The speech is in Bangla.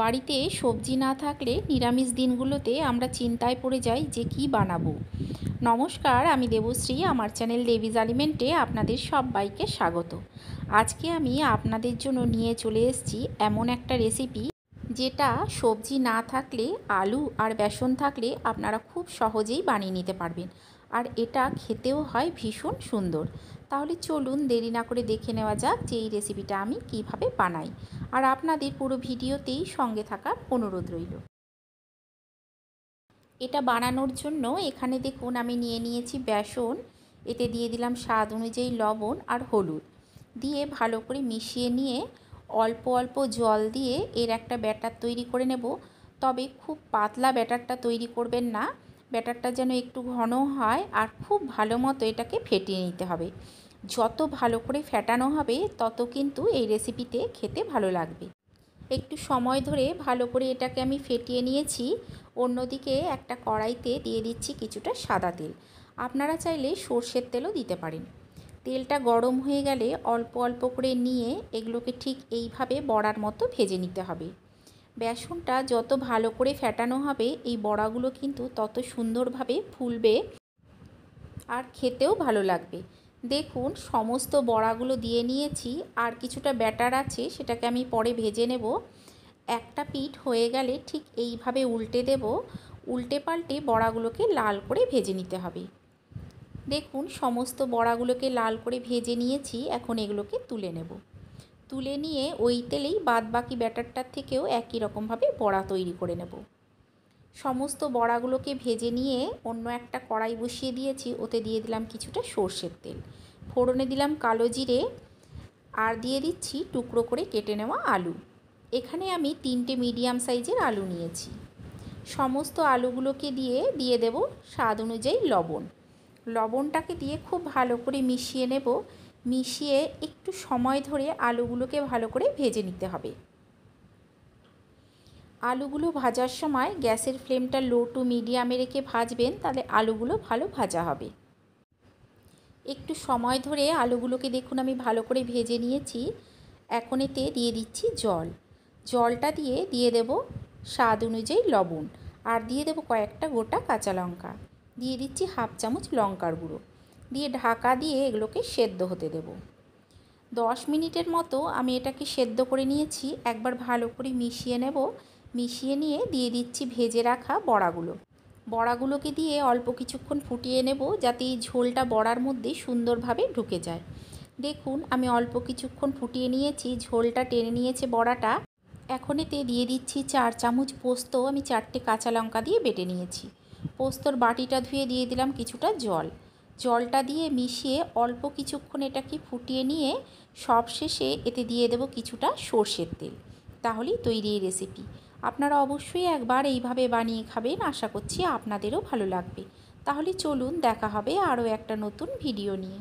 বাড়িতে সবজি না থাকলে নিরামিষ দিনগুলোতে আমরা চিন্তায় পড়ে যাই যে কি বানাবো নমস্কার আমি দেবশ্রী আমার চ্যানেল দেবিজ আলিমেন্টে আপনাদের সবাইকে স্বাগত আজকে আমি আপনাদের জন্য নিয়ে চলে এসেছি এমন একটা রেসিপি যেটা সবজি না থাকলে আলু আর বেসন থাকলে আপনারা খুব সহজেই বানিয়ে নিতে পারবেন আর এটা খেতেও হয় ভীষণ সুন্দর তাহলে চলুন দেরি না করে দেখে নেওয়া যাক যে এই রেসিপিটা আমি কিভাবে বানাই আর আপনাদের পুরো ভিডিওতেই সঙ্গে থাকার অনুরোধ রইল এটা বানানোর জন্য এখানে দেখুন আমি নিয়ে নিয়েছি বেসন এতে দিয়ে দিলাম স্বাদ অনুযায়ী লবণ আর হলুদ দিয়ে ভালো করে মিশিয়ে নিয়ে অল্প অল্প জল দিয়ে এর একটা ব্যাটার তৈরি করে নেব তবে খুব পাতলা ব্যাটারটা তৈরি করবেন না ব্যাটারটা যেন একটু ঘন হয় আর খুব ভালো মতো এটাকে ফেটিয়ে নিতে হবে যত ভালো করে ফেটানো হবে তত কিন্তু এই রেসিপিতে খেতে ভালো লাগবে একটু সময় ধরে ভালো করে এটাকে আমি ফেটিয়ে নিয়েছি অন্যদিকে একটা কড়াইতে দিয়ে দিচ্ছি কিছুটা সাদা তেল আপনারা চাইলে সর্ষের তেলও দিতে পারেন তেলটা গরম হয়ে গেলে অল্প অল্প করে নিয়ে এগুলোকে ঠিক এইভাবে বড়ার মতো ভেজে নিতে হবে বেসনটা যত ভালো করে ফেটানো হবে এই বড়াগুলো কিন্তু তত সুন্দরভাবে ফুলবে আর খেতেও ভালো লাগবে দেখুন সমস্ত বড়াগুলো দিয়ে নিয়েছি আর কিছুটা ব্যাটার আছে সেটাকে আমি পরে ভেজে নেব একটা পিঠ হয়ে গেলে ঠিক এইভাবে উল্টে দেব উল্টে পাল্টে বড়াগুলোকে লাল করে ভেজে নিতে হবে দেখুন সমস্ত বড়াগুলোকে লাল করে ভেজে নিয়েছি এখন এগুলোকে তুলে নেব তুলে নিয়ে ওই তেলেই বাদ বাকি ব্যাটারটার থেকেও একই রকমভাবে বড়া তৈরি করে নেব সমস্ত বড়াগুলোকে ভেজে নিয়ে অন্য একটা কড়াই বসিয়ে দিয়েছি ওতে দিয়ে দিলাম কিছুটা সর্ষের তেল ফোড়নে দিলাম কালো জিরে আর দিয়ে দিচ্ছি টুকরো করে কেটে নেওয়া আলু এখানে আমি তিনটে মিডিয়াম সাইজের আলু নিয়েছি সমস্ত আলুগুলোকে দিয়ে দিয়ে দেব স্বাদ অনুযায়ী লবণ লবণটাকে দিয়ে খুব ভালো করে মিশিয়ে নেব মিশিয়ে একটু সময় ধরে আলুগুলোকে ভালো করে ভেজে নিতে হবে আলুগুলো ভাজার সময় গ্যাসের ফ্লেমটা লো টু মিডিয়ামে রেখে ভাজবেন তাহলে আলুগুলো ভালো ভাজা হবে একটু সময় ধরে আলুগুলোকে দেখুন আমি ভালো করে ভেজে নিয়েছি এখন এতে দিয়ে দিচ্ছি জল জলটা দিয়ে দিয়ে দেব স্বাদ অনুযায়ী লবণ আর দিয়ে দেব কয়েকটা গোটা কাঁচা লঙ্কা দিয়ে দিচ্ছি হাফ চামচ লঙ্কার গুঁড়ো দিয়ে ঢাকা দিয়ে এগুলোকে সেদ্ধ হতে দেব দশ মিনিটের মতো আমি এটাকে সেদ্ধ করে নিয়েছি একবার ভালো করে মিশিয়ে নেব মিশিয়ে নিয়ে দিয়ে দিচ্ছি ভেজে রাখা বড়াগুলো বড়াগুলোকে দিয়ে অল্প কিছুক্ষণ ফুটিয়ে নেব যাতে এই ঝোলটা বড়ার মধ্যে সুন্দরভাবে ঢুকে যায় দেখুন আমি অল্প কিছুক্ষণ ফুটিয়ে নিয়েছি ঝোলটা টেনে নিয়েছে বড়াটা এখন এতে দিয়ে দিচ্ছি চার চামচ পোস্ত আমি চারটে কাঁচা লঙ্কা দিয়ে বেটে নিয়েছি পোস্তর বাটিটা ধুয়ে দিয়ে দিলাম কিছুটা জল জলটা দিয়ে মিশিয়ে অল্প কিছুক্ষণ এটাকে ফুটিয়ে নিয়ে সবশেষে এতে দিয়ে দেব কিছুটা সর্ষের তেল তাহলেই তৈরি এই রেসিপি আপনারা অবশ্যই একবার এইভাবে বানিয়ে খাবেন আশা করছি আপনাদেরও ভালো লাগবে তাহলে চলুন দেখা হবে আরও একটা নতুন ভিডিও নিয়ে